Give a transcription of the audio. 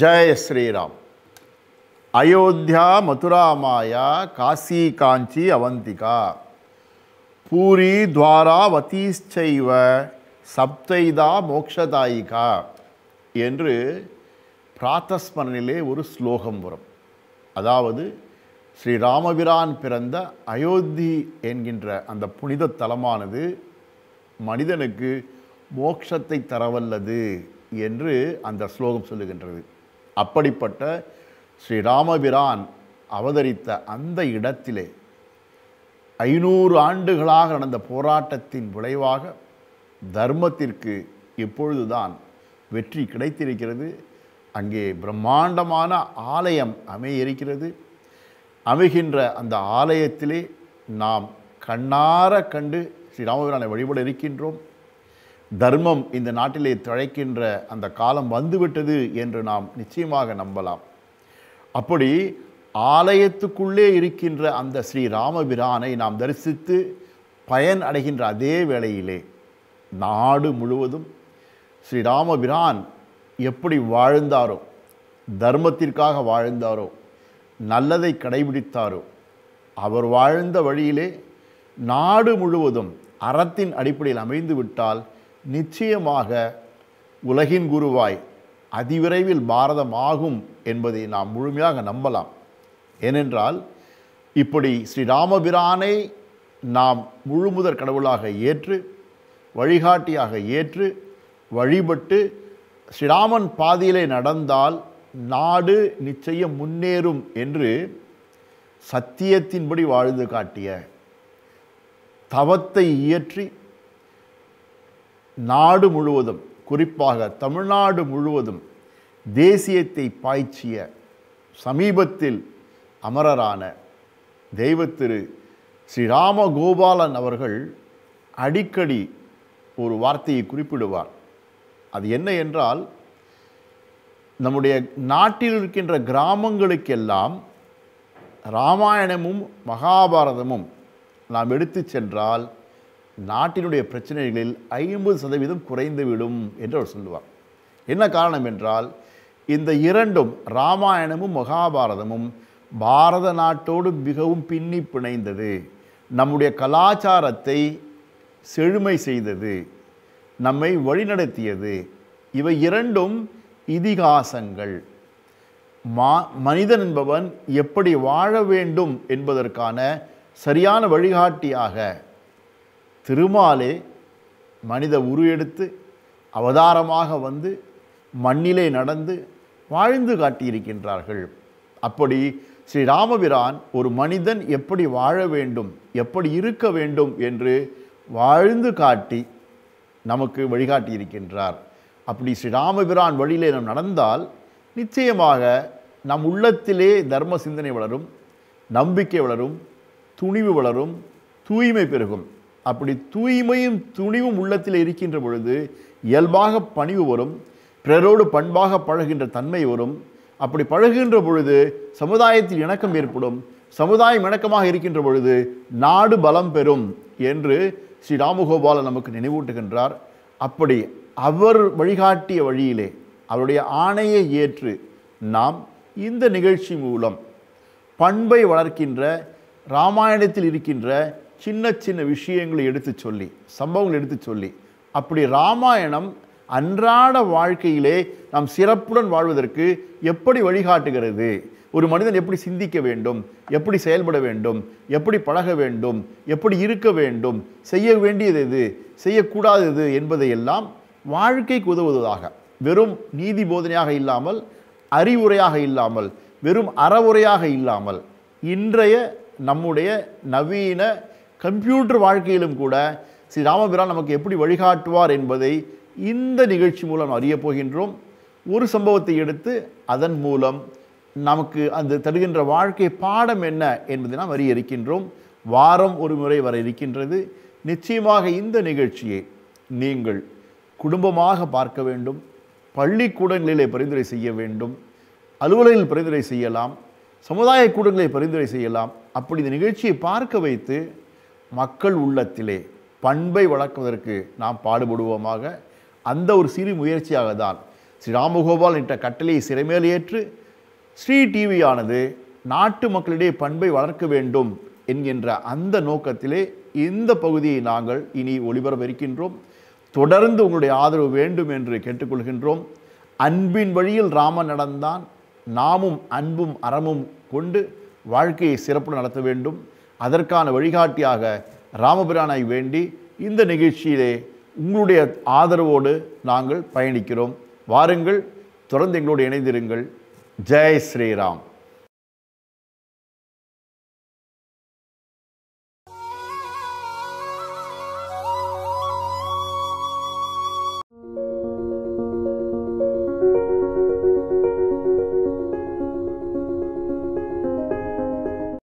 ஜெய ஸ்ரீராம் அயோத்தியா மதுராமாயா காசி காஞ்சி அவந்திகா பூரி துவாரா துவாராவதீச்சைவ சப்தைதா மோக்ஷதாயிகா என்று பிராத்தஸ்மரணிலே ஒரு ஸ்லோகம் வரும் அதாவது ஸ்ரீ ராமபிரான் பிறந்த அயோத்தி என்கின்ற அந்த புனித தலமானது மனிதனுக்கு மோக்ஷத்தை தரவல்லது என்று அந்த ஸ்லோகம் சொல்லுகின்றது அப்படிப்பட்ட ஸ்ரீராமபிரான் அவதரித்த அந்த இடத்திலே ஐநூறு ஆண்டுகளாக நடந்த போராட்டத்தின் விளைவாக தர்மத்திற்கு இப்பொழுதுதான் வெற்றி கிடைத்திருக்கிறது அங்கே பிரம்மாண்டமான ஆலயம் அமைய இருக்கிறது அமைகின்ற அந்த ஆலயத்திலே நாம் கண்ணார கண்டு ஸ்ரீராமபிரானை வழிபட இருக்கின்றோம் தர்மம் இந்த நாட்டிலே தழைக்கின்ற அந்த காலம் வந்துவிட்டது என்று நாம் நிச்சயமாக நம்பலாம் அப்படி ஆலயத்துக்குள்ளே இருக்கின்ற அந்த ஸ்ரீ ராமபிரானை நாம் தரிசித்து பயன் அடைகின்ற அதே வேளையிலே நாடு முழுவதும் ராமபிரான் எப்படி வாழ்ந்தாரோ தர்மத்திற்காக வாழ்ந்தாரோ நல்லதை கடைபிடித்தாரோ அவர் வாழ்ந்த வழியிலே நாடு முழுவதும் அறத்தின் அடிப்படையில் அமைந்து விட்டால் நிச்சயமாக உலகின் குருவாய் அதிவிரைவில் பாரதம் ஆகும் என்பதை நாம் முழுமையாக நம்பலாம் ஏனென்றால் இப்படி ஸ்ரீராமபிரானை நாம் முழுமுதற் கடவுளாக ஏற்று வழிகாட்டியாக ஏற்று வழிபட்டு ஸ்ரீராமன் பாதியிலே நடந்தால் நாடு நிச்சயம் முன்னேறும் என்று சத்தியத்தின்படி வாழ்ந்து காட்டிய தவத்தை இயற்றி நாடு முழுவதும் குறிப்பாக தமிழ்நாடு முழுவதும் தேசியத்தை பாய்ச்சிய சமீபத்தில் அமரரான தெய்வத்திரு ஸ்ரீ ராமகோபாலன் அவர்கள் அடிக்கடி ஒரு வார்த்தையை குறிப்பிடுவார் அது என்ன என்றால் நம்முடைய நாட்டில் இருக்கின்ற கிராமங்களுக்கெல்லாம் ராமாயணமும் மகாபாரதமும் நாம் எடுத்து சென்றால் நாட்டினுடைய பிரச்சனைகளில் ஐம்பது சதவீதம் குறைந்துவிடும் என்று அவர் சொல்லுவார் என்ன காரணம் என்றால் இந்த இரண்டும் ராமாயணமும் மகாபாரதமும் பாரத நாட்டோடு மிகவும் பின்னி பிணைந்தது நம்முடைய கலாச்சாரத்தை செழுமை செய்தது நம்மை வழிநடத்தியது இவை இரண்டும் இதிகாசங்கள் மா மனிதன் என்பவன் எப்படி வாழ வேண்டும் என்பதற்கான சரியான வழிகாட்டியாக திருமாலே மனித உருவெடுத்து அவதாரமாக வந்து மண்ணிலே நடந்து வாழ்ந்து காட்டியிருக்கின்றார்கள் அப்படி ஸ்ரீ ராமபிரான் ஒரு மனிதன் எப்படி வாழ வேண்டும் எப்படி இருக்க வேண்டும் என்று வாழ்ந்து காட்டி நமக்கு வழிகாட்டியிருக்கின்றார் அப்படி ஸ்ரீ ராமபிரான் வழியிலே நாம் நடந்தால் நிச்சயமாக நம் உள்ளத்திலே தர்ம சிந்தனை வளரும் நம்பிக்கை வளரும் துணிவு வளரும் தூய்மை பெருகும் அப்படி தூய்மையும் துணிவும் உள்ளத்தில் இருக்கின்ற பொழுது இயல்பாக பணிவு வரும் பிறரோடு பண்பாக பழகின்ற தன்மை வரும் அப்படி பழகுகின்ற பொழுது சமுதாயத்தில் இணக்கம் ஏற்படும் சமுதாயம் இணக்கமாக இருக்கின்ற பொழுது நாடு பலம் பெறும் என்று ஸ்ரீ ராமகோபாலன் நமக்கு நினைவூட்டுகின்றார் அப்படி அவர் வழிகாட்டிய வழியிலே அவருடைய ஆணையை ஏற்று நாம் இந்த நிகழ்ச்சி மூலம் பண்பை வளர்க்கின்ற ராமாயணத்தில் இருக்கின்ற சின்ன சின்ன விஷயங்களை எடுத்து சொல்லி சம்பவங்களை எடுத்து சொல்லி அப்படி ராமாயணம் அன்றாட வாழ்க்கையிலே நாம் சிறப்புடன் வாழ்வதற்கு எப்படி வழிகாட்டுகிறது ஒரு மனிதன் எப்படி சிந்திக்க வேண்டும் எப்படி செயல்பட வேண்டும் எப்படி பழக வேண்டும் எப்படி இருக்க வேண்டும் செய்ய வேண்டியது எது செய்யக்கூடாதது என்பதையெல்லாம் வாழ்க்கைக்கு உதவுவதாக வெறும் நீதி போதனையாக இல்லாமல் அறிவுரையாக இல்லாமல் வெறும் அறவுரையாக இல்லாமல் இன்றைய நம்முடைய நவீன கம்ப்யூட்டர் வாழ்க்கையிலும் கூட ஸ்ரீ ராமபிரான் நமக்கு எப்படி வழிகாட்டுவார் என்பதை இந்த நிகழ்ச்சி மூலம் அறிய போகின்றோம் ஒரு சம்பவத்தை எடுத்து அதன் மூலம் நமக்கு அந்த தருகின்ற வாழ்க்கை பாடம் என்ன என்பதை நாம் அறிய இருக்கின்றோம் வாரம் ஒரு முறை வர இருக்கின்றது நிச்சயமாக இந்த நிகழ்ச்சியை நீங்கள் குடும்பமாக பார்க்க வேண்டும் பள்ளிக்கூடங்களிலே பரிந்துரை செய்ய வேண்டும் அலுவலகில் பரிந்துரை செய்யலாம் சமுதாய கூடங்களை பரிந்துரை செய்யலாம் அப்படி இந்த நிகழ்ச்சியை பார்க்க வைத்து மக்கள் உள்ளத்திலே பண்பை வளர்க்குவதற்கு நாம் பாடுபடுவோமாக அந்த ஒரு சிறு முயற்சியாக தான் ஸ்ரீ ராமகோபால் என்ற கட்டளையை சிறைமேல் ஏற்று ஸ்ரீ டிவியானது நாட்டு மக்களிடையே பண்பை வளர்க்க வேண்டும் என்கின்ற அந்த நோக்கத்திலே இந்த பகுதியை நாங்கள் இனி ஒளிபரப்ப இருக்கின்றோம் தொடர்ந்து உங்களுடைய ஆதரவு வேண்டும் என்று கேட்டுக்கொள்கின்றோம் அன்பின் வழியில் ராமன் நடந்தான் நாமும் அன்பும் அறமும் கொண்டு வாழ்க்கையை சிறப்பு நடத்த வேண்டும் அதற்கான வழிகாட்டியாக ராமபிரானை வேண்டி இந்த நிகழ்ச்சியிலே உங்களுடைய ஆதரவோடு நாங்கள் பயணிக்கிறோம் வாருங்கள் தொடர்ந்து எங்களோடு இணைந்திருங்கள் ஜெய் ஸ்ரீராம்